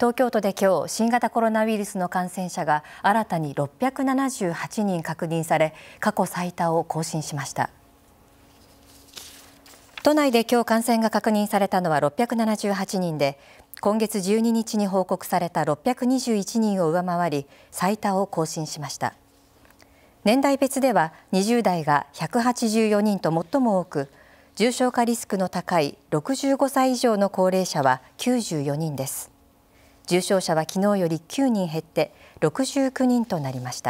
東京都で今日新型コロナウイルスの感染者が新たに678人確認され過去最多を更新しました都内で今日感染が確認されたのは678人で今月12日に報告された621人を上回り最多を更新しました年代別では20代が184人と最も多く重症化リスクの高い65歳以上の高齢者は94人です重症者はきのうより9人減って69人となりました。